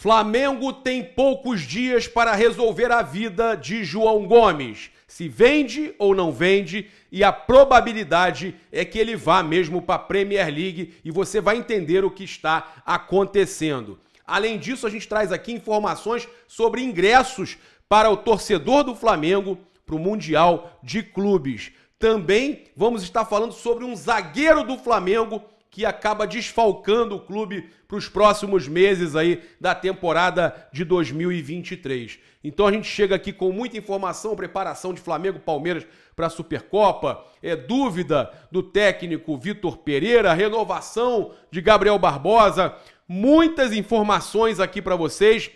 Flamengo tem poucos dias para resolver a vida de João Gomes. Se vende ou não vende, e a probabilidade é que ele vá mesmo para a Premier League e você vai entender o que está acontecendo. Além disso, a gente traz aqui informações sobre ingressos para o torcedor do Flamengo para o Mundial de Clubes. Também vamos estar falando sobre um zagueiro do Flamengo que acaba desfalcando o clube para os próximos meses aí da temporada de 2023. Então a gente chega aqui com muita informação, preparação de Flamengo, Palmeiras para a Supercopa, é dúvida do técnico Vitor Pereira, renovação de Gabriel Barbosa, muitas informações aqui para vocês.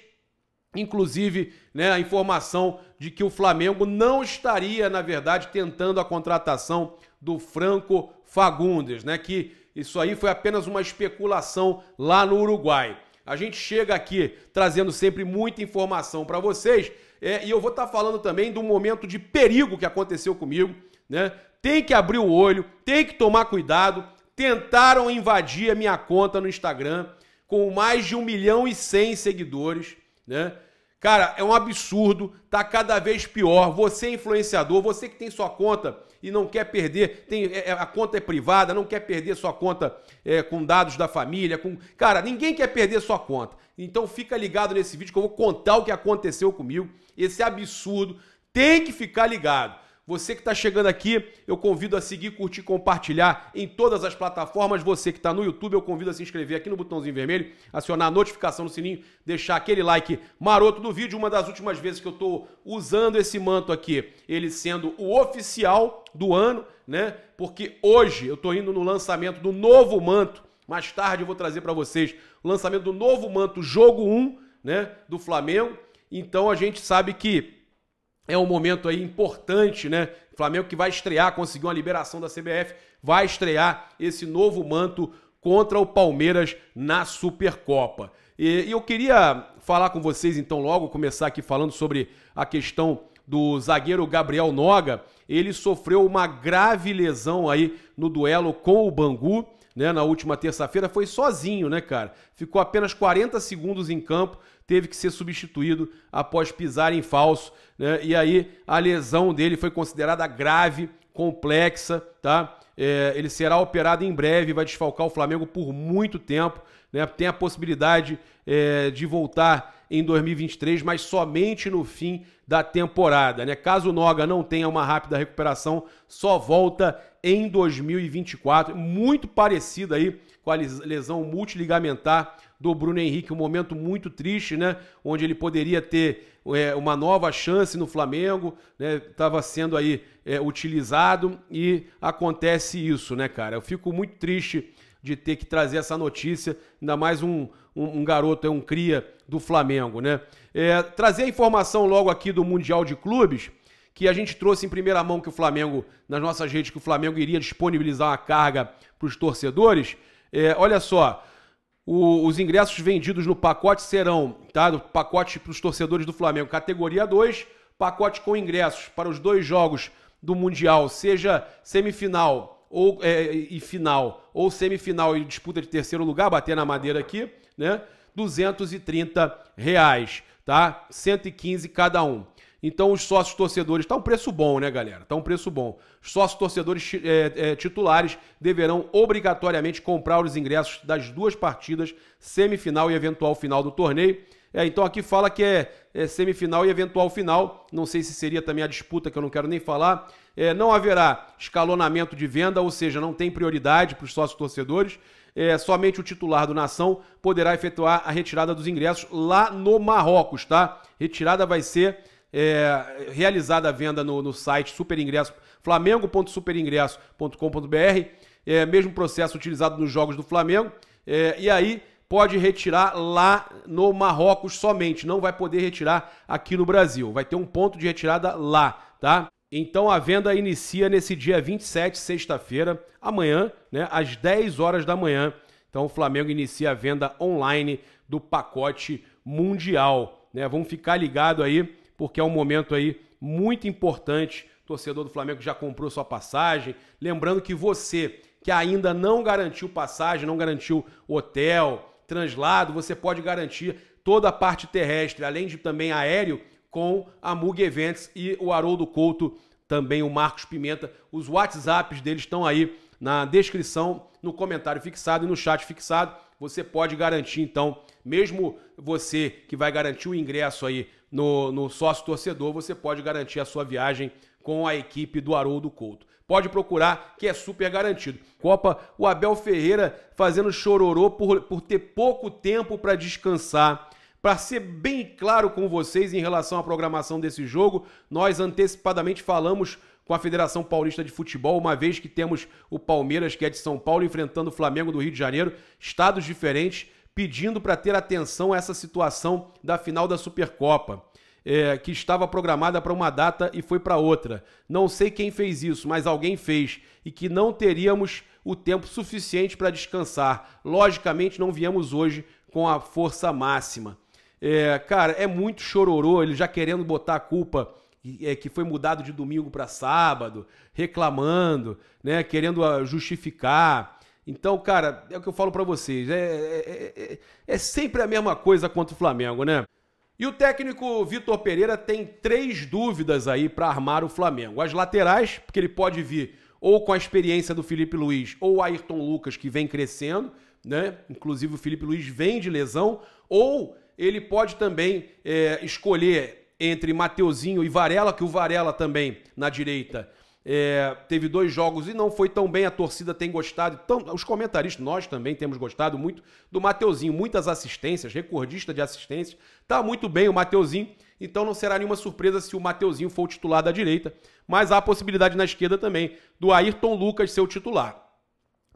Inclusive, né, a informação de que o Flamengo não estaria, na verdade, tentando a contratação do Franco Fagundes, né, que isso aí foi apenas uma especulação lá no Uruguai. A gente chega aqui trazendo sempre muita informação para vocês é, e eu vou estar tá falando também do momento de perigo que aconteceu comigo, né? Tem que abrir o olho, tem que tomar cuidado. Tentaram invadir a minha conta no Instagram com mais de 1 milhão e 100 seguidores, né? Cara, é um absurdo, tá cada vez pior. Você é influenciador, você que tem sua conta e não quer perder, tem, é, é, a conta é privada, não quer perder sua conta é, com dados da família, com. Cara, ninguém quer perder sua conta. Então fica ligado nesse vídeo que eu vou contar o que aconteceu comigo, esse absurdo. Tem que ficar ligado. Você que está chegando aqui, eu convido a seguir, curtir, compartilhar em todas as plataformas. Você que está no YouTube, eu convido a se inscrever aqui no botãozinho vermelho, acionar a notificação no sininho, deixar aquele like maroto do vídeo. Uma das últimas vezes que eu estou usando esse manto aqui, ele sendo o oficial do ano, né? Porque hoje eu estou indo no lançamento do novo manto. Mais tarde eu vou trazer para vocês o lançamento do novo manto, jogo 1, né? Do Flamengo. Então a gente sabe que é um momento aí importante, né? O Flamengo que vai estrear, conseguiu a liberação da CBF, vai estrear esse novo manto contra o Palmeiras na Supercopa. E, e eu queria falar com vocês então logo, começar aqui falando sobre a questão do zagueiro Gabriel Noga. Ele sofreu uma grave lesão aí no duelo com o Bangu né, na última terça-feira, foi sozinho, né, cara? Ficou apenas 40 segundos em campo, teve que ser substituído após pisar em falso, né? E aí a lesão dele foi considerada grave, complexa, tá? É, ele será operado em breve, vai desfalcar o Flamengo por muito tempo né? Tem a possibilidade é, de voltar em 2023, mas somente no fim da temporada, né? Caso o Noga não tenha uma rápida recuperação, só volta em 2024, muito parecido aí com a lesão multiligamentar do Bruno Henrique, um momento muito triste, né? Onde ele poderia ter é, uma nova chance no Flamengo, né? Tava sendo aí é, utilizado e acontece isso, né, cara? Eu fico muito triste de ter que trazer essa notícia, ainda mais um, um, um garoto, é um cria do Flamengo, né? É, trazer a informação logo aqui do Mundial de Clubes, que a gente trouxe em primeira mão que o Flamengo, nas nossas redes, que o Flamengo iria disponibilizar uma carga para os torcedores. É, olha só, o, os ingressos vendidos no pacote serão, tá? Do pacote para os torcedores do Flamengo, categoria 2, pacote com ingressos para os dois jogos do Mundial, seja semifinal ou é, e final, ou semifinal e disputa de terceiro lugar, bater na madeira aqui, né? 230 reais, tá? 115 cada um. Então os sócios torcedores, tá um preço bom, né, galera? Tá um preço bom. Os sócios torcedores é, é, titulares deverão obrigatoriamente comprar os ingressos das duas partidas, semifinal e eventual final do torneio. É, então aqui fala que é, é, semifinal e eventual final. Não sei se seria também a disputa, que eu não quero nem falar. É, não haverá escalonamento de venda, ou seja, não tem prioridade para os sócios torcedores. É, somente o titular do Nação poderá efetuar a retirada dos ingressos lá no Marrocos, tá? Retirada vai ser é, realizada a venda no, no site superingresso, flamengo.superingresso.com.br, é, mesmo processo utilizado nos jogos do Flamengo. É, e aí pode retirar lá no Marrocos somente, não vai poder retirar aqui no Brasil. Vai ter um ponto de retirada lá, tá? Então a venda inicia nesse dia 27, sexta-feira, amanhã, né, às 10 horas da manhã. Então o Flamengo inicia a venda online do pacote mundial, né? Vamos ficar ligado aí, porque é um momento aí muito importante. O torcedor do Flamengo já comprou sua passagem, lembrando que você que ainda não garantiu passagem, não garantiu hotel, translado, você pode garantir toda a parte terrestre, além de também aéreo, com a Mug Events e o Haroldo Couto, também o Marcos Pimenta. Os WhatsApps deles estão aí na descrição, no comentário fixado e no chat fixado. Você pode garantir, então, mesmo você que vai garantir o ingresso aí no, no sócio torcedor, você pode garantir a sua viagem com a equipe do Haroldo Couto pode procurar, que é super garantido. Copa, o Abel Ferreira fazendo chororô por, por ter pouco tempo para descansar. Para ser bem claro com vocês em relação à programação desse jogo, nós antecipadamente falamos com a Federação Paulista de Futebol, uma vez que temos o Palmeiras, que é de São Paulo, enfrentando o Flamengo do Rio de Janeiro, estados diferentes, pedindo para ter atenção a essa situação da final da Supercopa é, que estava programada para uma data e foi para outra. Não sei quem fez isso, mas alguém fez e que não teríamos o tempo suficiente para descansar. Logicamente, não viemos hoje com a força máxima. É, cara, é muito chororô, ele já querendo botar a culpa é, que foi mudado de domingo para sábado, reclamando, né, querendo ah, justificar. Então, cara, é o que eu falo para vocês, é é, é, é, é, sempre a mesma coisa contra o Flamengo, né? E o técnico Vitor Pereira tem três dúvidas aí para armar o Flamengo. As laterais, porque ele pode vir ou com a experiência do Felipe Luiz ou Ayrton Lucas, que vem crescendo, né? Inclusive o Felipe Luiz vem de lesão, ou ele pode também é, escolher entre Mateuzinho e Varela, que o Varela também na direita é, teve dois jogos e não foi tão bem, a torcida tem gostado, tão, os comentaristas, nós também temos gostado muito do Mateuzinho, muitas assistências, recordista de assistências, tá muito bem o Mateuzinho, então não será nenhuma surpresa se o Mateuzinho for o titular da direita, mas há a possibilidade na esquerda também do Ayrton Lucas ser o titular.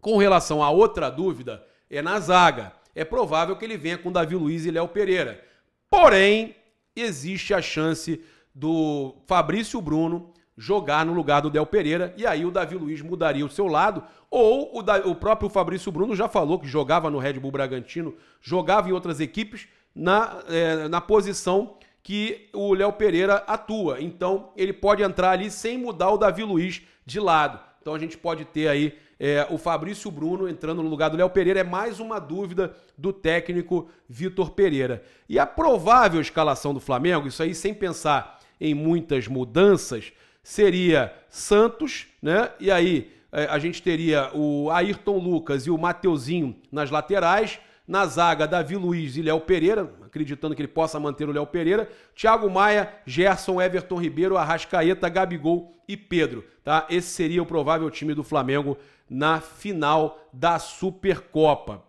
Com relação à outra dúvida, é na zaga. É provável que ele venha com Davi Luiz e Léo Pereira. Porém, existe a chance do Fabrício Bruno jogar no lugar do Del Pereira e aí o Davi Luiz mudaria o seu lado ou o, da, o próprio Fabrício Bruno já falou que jogava no Red Bull Bragantino, jogava em outras equipes na, é, na posição que o Léo Pereira atua. Então ele pode entrar ali sem mudar o Davi Luiz de lado. Então a gente pode ter aí é, o Fabrício Bruno entrando no lugar do Léo Pereira. É mais uma dúvida do técnico Vitor Pereira. E a provável escalação do Flamengo, isso aí sem pensar em muitas mudanças, seria Santos, né? E aí é, a gente teria o Ayrton Lucas e o Mateuzinho nas laterais. Na zaga, Davi Luiz e Léo Pereira, acreditando que ele possa manter o Léo Pereira. Thiago Maia, Gerson, Everton Ribeiro, Arrascaeta, Gabigol e Pedro. Tá? Esse seria o provável time do Flamengo na final da Supercopa.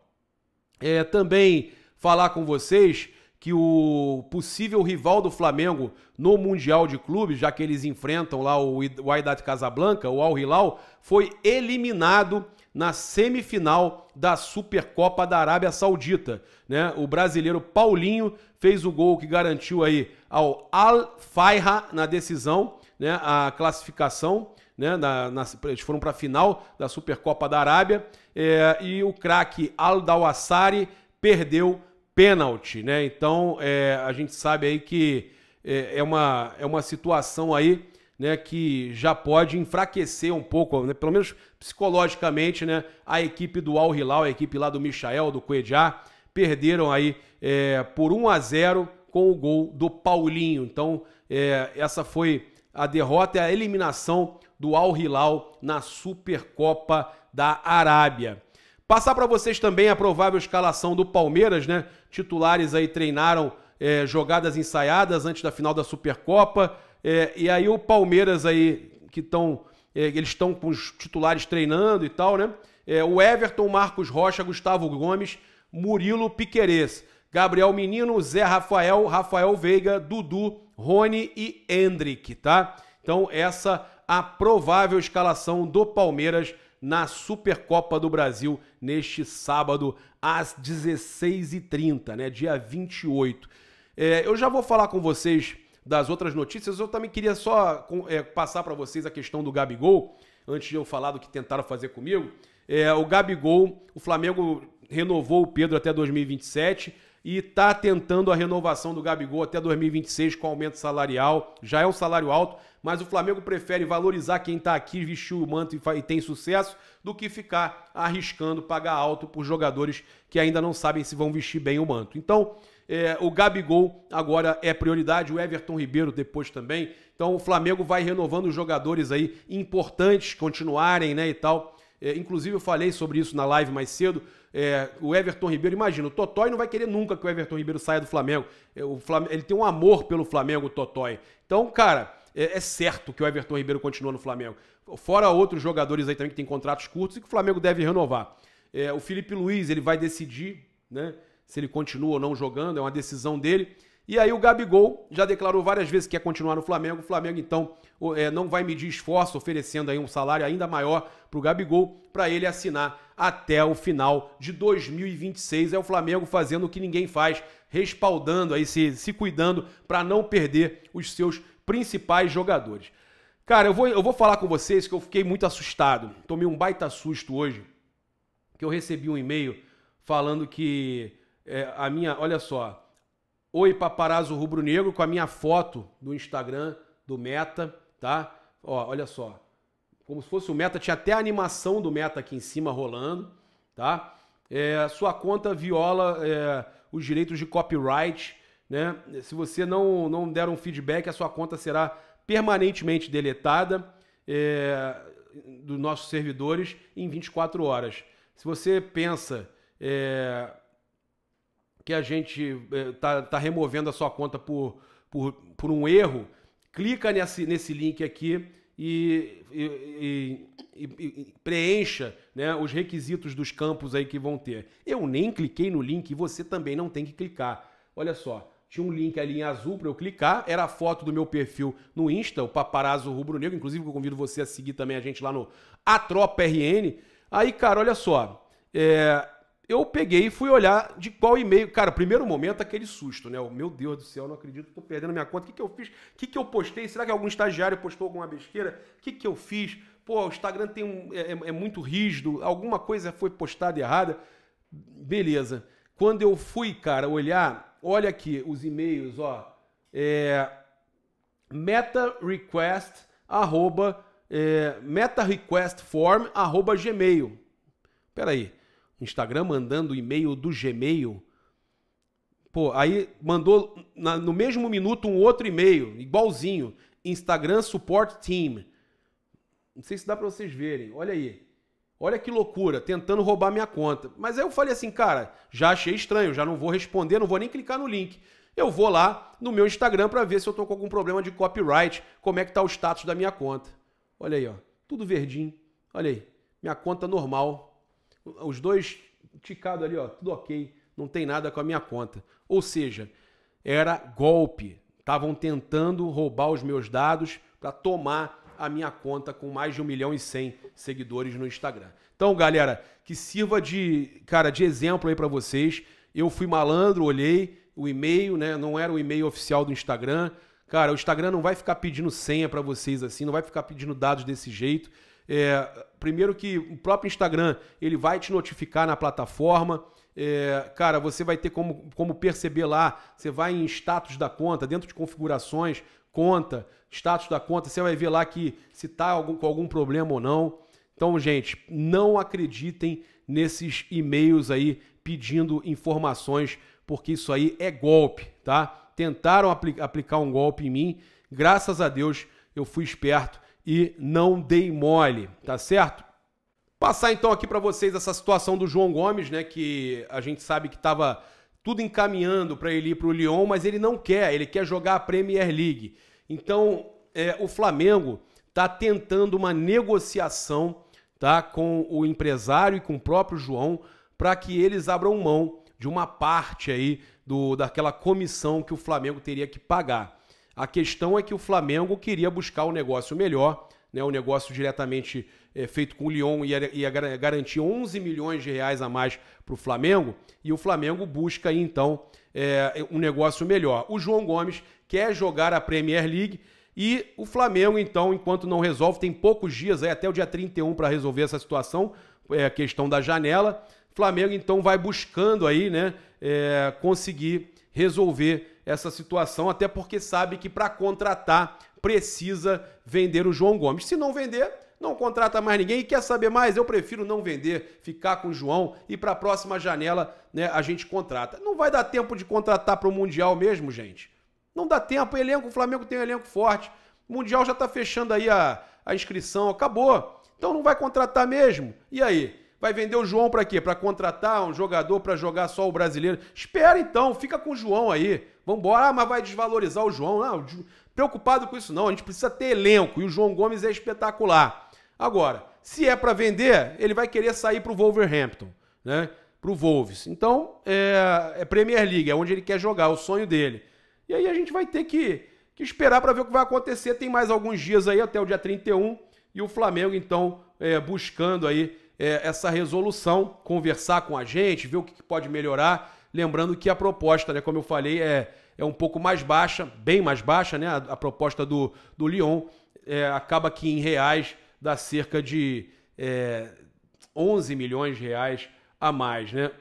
É, também falar com vocês que o possível rival do Flamengo no Mundial de Clubes, já que eles enfrentam lá o Wydad Casablanca, o Al Hilal, foi eliminado na semifinal da Supercopa da Arábia Saudita. Né? O brasileiro Paulinho fez o gol que garantiu aí ao Al Faiha na decisão, né? a classificação. Né, na, na, eles foram para a final da Supercopa da Arábia é, e o craque Al Dawassari perdeu pênalti, né? Então é, a gente sabe aí que é, é, uma, é uma situação aí né, que já pode enfraquecer um pouco, né, pelo menos psicologicamente, né, a equipe do Al Hilal, a equipe lá do Michael, do Cuejá, perderam aí é, por 1 a 0 com o gol do Paulinho. Então é, essa foi a derrota e a eliminação do Al Hilal na Supercopa da Arábia. Passar para vocês também a provável escalação do Palmeiras, né? Titulares aí treinaram é, jogadas ensaiadas antes da final da Supercopa. É, e aí o Palmeiras aí, que estão. É, eles estão com os titulares treinando e tal, né? É, o Everton, Marcos Rocha, Gustavo Gomes, Murilo Piquerez, Gabriel Menino, Zé Rafael, Rafael Veiga, Dudu, Rony e Hendrick, tá? Então, essa a provável escalação do Palmeiras na Supercopa do Brasil neste sábado às 16h30, né? dia 28. É, eu já vou falar com vocês das outras notícias, eu também queria só é, passar para vocês a questão do Gabigol, antes de eu falar do que tentaram fazer comigo. É, o Gabigol, o Flamengo renovou o Pedro até 2027 e está tentando a renovação do Gabigol até 2026 com aumento salarial. Já é um salário alto, mas o Flamengo prefere valorizar quem está aqui, vestiu o manto e, tem sucesso, do que ficar arriscando pagar alto por jogadores que ainda não sabem se vão vestir bem o manto. Então, é, o Gabigol agora é prioridade, o Everton Ribeiro depois também. Então, o Flamengo vai renovando os jogadores aí importantes continuarem, né, e tal é, inclusive, eu falei sobre isso na live mais cedo. É, o Everton Ribeiro, imagina, o Totói não vai querer nunca que o Everton Ribeiro saia do Flamengo. É, o ele tem um amor pelo Flamengo, o Totói. Então, cara, é, é, certo que o Everton Ribeiro continua no Flamengo. Fora outros jogadores aí também que têm contratos curtos e que o Flamengo deve renovar. É, o Felipe Luiz, ele vai decidir né, se ele continua ou não jogando, é uma decisão dele. E aí o Gabigol já declarou várias vezes que quer continuar no Flamengo. O Flamengo, então, é, não vai medir esforço, oferecendo aí um salário ainda maior para o Gabigol, para ele assinar até o final de 2026. É o Flamengo fazendo o que ninguém faz, respaldando aí, se, se cuidando para não perder os seus principais jogadores. Cara, eu vou, eu vou falar com vocês que eu fiquei muito assustado. Tomei um baita susto hoje, que eu recebi um e-mail falando que é, a minha... Olha só Oi Paparazzo Rubro Negro com a minha foto do Instagram do Meta, tá? Ó, olha só. Como se fosse o Meta, tinha até a animação do Meta aqui em cima rolando, tá? É, sua conta viola é, os direitos de copyright, né? Se você não, não der um feedback, a sua conta será permanentemente deletada é, dos nossos servidores em 24 horas. Se você pensa é, que a gente está eh, tá removendo a sua conta por, por, por um erro, clica nesse, nesse link aqui e, e, e, e, preencha né, os requisitos dos campos aí que vão ter. Eu nem cliquei no link e você também não tem que clicar. Olha só, tinha um link ali em azul para eu clicar, era a foto do meu perfil no Insta, o Paparazzo Rubro Negro, inclusive eu convido você a seguir também a gente lá no Atropa RN. Aí, cara, olha só, é, eu peguei e fui olhar de qual e-mail. Cara, primeiro momento, aquele susto, né? O meu Deus do céu, não acredito, estou perdendo minha conta. O que, que eu fiz? O que, que eu postei? Será que algum estagiário postou alguma besteira? O que, que eu fiz? Pô, o Instagram tem um, é, é, é muito rígido, alguma coisa foi postada errada. Beleza. Quando eu fui, cara, olhar, olha aqui os e-mails, ó. É, meta request, arroba, é, meta request form, arroba gmail. Peraí. aí Instagram mandando e-mail do Gmail. Pô, aí mandou na, no mesmo minuto um outro e-mail, igualzinho. Instagram Support Team. Não sei se dá para vocês verem. Olha aí. Olha que loucura, tentando roubar minha conta. Mas aí eu falei assim, cara, já achei estranho, já não vou responder, não vou nem clicar no link. Eu vou lá no meu Instagram para ver se eu tô com algum problema de copyright, como é que tá o status da minha conta. Olha aí, ó. Tudo verdinho. Olha aí. Minha conta normal, os dois ticado ali, ó, tudo ok, não tem nada com a minha conta. Ou seja, era golpe. Estavam tentando roubar os meus dados para tomar a minha conta com mais de 1 milhão e 100 seguidores no Instagram. Então, galera, que sirva de, cara, de exemplo aí para vocês. Eu fui malandro, olhei o e-mail, né? Não era o e-mail oficial do Instagram. Cara, o Instagram não vai ficar pedindo senha para vocês assim, não vai ficar pedindo dados desse jeito. É, primeiro que o próprio Instagram, ele vai te notificar na plataforma. É, cara, você vai ter como, como perceber lá, você vai em status da conta, dentro de configurações, conta, status da conta, você vai ver lá que se está com algum problema ou não. Então, gente, não acreditem nesses e-mails aí pedindo informações, porque isso aí é golpe, tá? Tentaram apli aplicar um golpe em mim, graças a Deus eu fui esperto e não dei mole, tá certo? Passar então aqui para vocês essa situação do João Gomes, né, que a gente sabe que estava tudo encaminhando para ele ir para o Lyon, mas ele não quer, ele quer jogar a Premier League. Então, é, o Flamengo está tentando uma negociação tá, com o empresário e com o próprio João para que eles abram mão de uma parte aí do, daquela comissão que o Flamengo teria que pagar. A questão é que o Flamengo queria buscar um negócio melhor, né, um negócio diretamente é, feito com o Lyon ia, ia garantir 11 milhões de reais a mais para o Flamengo, e o Flamengo busca então é, um negócio melhor. O João Gomes quer jogar a Premier League e o Flamengo, então, enquanto não resolve, tem poucos dias aí, é até o dia 31 para resolver essa situação, é a questão da janela. O Flamengo, então, vai buscando aí, né, é, conseguir resolver essa situação, até porque sabe que para contratar precisa vender o João Gomes. Se não vender, não contrata mais ninguém e quer saber mais, eu prefiro não vender, ficar com o João e para a próxima janela, né, a gente contrata. Não vai dar tempo de contratar para o Mundial mesmo, gente. Não dá tempo, o elenco, o Flamengo tem um elenco forte. O Mundial já está fechando aí a, a inscrição, acabou. Então não vai contratar mesmo. E aí? Vai vender o João para quê? Para contratar um jogador para jogar só o brasileiro? Espera então, fica com o João aí. Vambora. Ah, mas vai desvalorizar o João. Não, preocupado com isso não. A gente precisa ter elenco e o João Gomes é espetacular. Agora, se é para vender, ele vai querer sair para o Wolverhampton, né? Para o Wolves. Então, é, é Premier League, é onde ele quer jogar, é o sonho dele. E aí a gente vai ter que, que esperar para ver o que vai acontecer. Tem mais alguns dias aí até o dia 31 e o Flamengo, então, é, buscando aí é, essa resolução, conversar com a gente, ver o que pode melhorar. Lembrando que a proposta, né, como eu falei, é, é um pouco mais baixa, bem mais baixa, né? A, a proposta do, do Lyon é, acaba que em reais dá cerca de é, 11 milhões de reais a mais, né?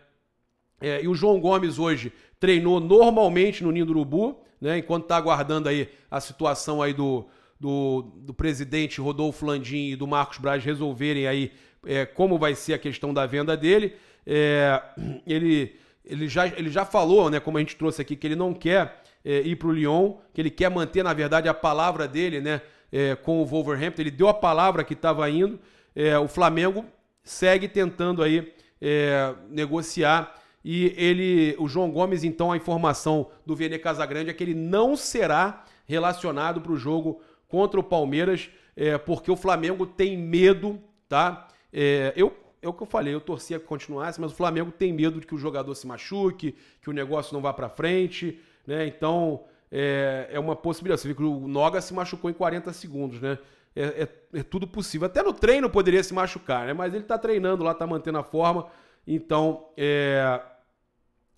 É, e o João Gomes hoje treinou normalmente no Ninho do Urubu, né? Enquanto está aguardando aí a situação aí do, do, do presidente Rodolfo Landim e do Marcos Braz resolverem aí é, como vai ser a questão da venda dele. É, ele, ele, já, ele já falou, né, como a gente trouxe aqui, que ele não quer é, ir para o Lyon, que ele quer manter, na verdade, a palavra dele né, é, com o Wolverhampton. Ele deu a palavra que estava indo. É, o Flamengo segue tentando aí é, negociar. E ele, o João Gomes, então, a informação do Vene Casagrande é que ele não será relacionado para o jogo contra o Palmeiras, porque o Flamengo tem medo, tá? É, eu é o que eu falei, eu torcia que continuasse, mas o Flamengo tem medo de que o jogador se machuque, que o negócio não vá para frente, né? Então é, é uma possibilidade. Você vê que o Noga se machucou em 40 segundos, né? É, é, é tudo possível. Até no treino poderia se machucar, né? Mas ele tá treinando lá, tá mantendo a forma. Então é,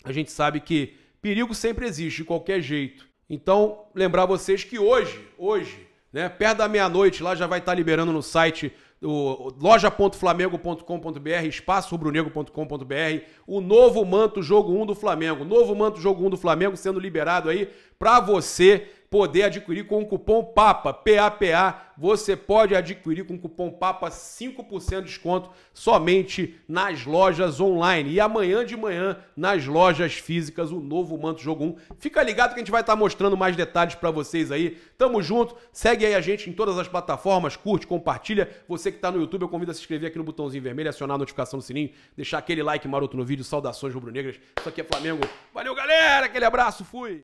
a gente sabe que perigo sempre existe, de qualquer jeito. Então, lembrar vocês que hoje, hoje, né, perto da meia-noite, lá já vai estar tá liberando no site o loja.flamengo.com.br, espaço rubronegro.com.br, o novo manto jogo 1 do Flamengo, novo manto jogo 1 do Flamengo sendo liberado aí para você poder adquirir com o cupom PAPA, PAPA. Você pode adquirir com o cupom PAPA 5% de desconto somente nas lojas online. E amanhã de manhã, nas lojas físicas, o novo Manto Jogo 1. Fica ligado que a gente vai estar mostrando mais detalhes para vocês aí. Tamo junto. Segue aí a gente em todas as plataformas. Curte, compartilha. Você que está no YouTube, eu convido a se inscrever aqui no botãozinho vermelho, acionar a notificação do sininho, deixar aquele like maroto no vídeo. Saudações rubro-negras. Isso aqui é Flamengo. Valeu, galera. Aquele abraço. Fui.